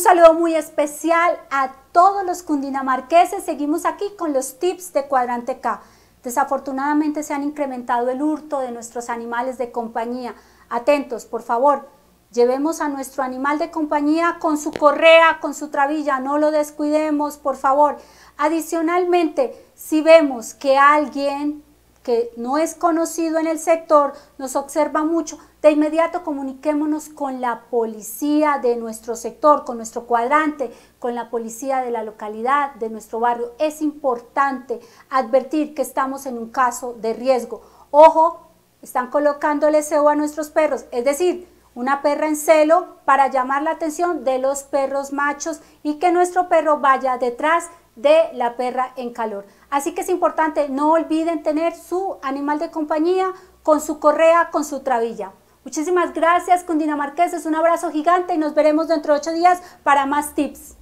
Un saludo muy especial a todos los cundinamarqueses. Seguimos aquí con los tips de Cuadrante K. Desafortunadamente se han incrementado el hurto de nuestros animales de compañía. Atentos, por favor, llevemos a nuestro animal de compañía con su correa, con su trabilla, no lo descuidemos, por favor. Adicionalmente, si vemos que alguien que no es conocido en el sector, nos observa mucho, de inmediato comuniquémonos con la policía de nuestro sector, con nuestro cuadrante, con la policía de la localidad, de nuestro barrio. Es importante advertir que estamos en un caso de riesgo. Ojo, están colocándole SEO a nuestros perros, es decir, una perra en celo para llamar la atención de los perros machos y que nuestro perro vaya detrás de la perra en calor. Así que es importante, no olviden tener su animal de compañía con su correa, con su trabilla. Muchísimas gracias, Cundinamarqueses. Un abrazo gigante y nos veremos dentro de ocho días para más tips.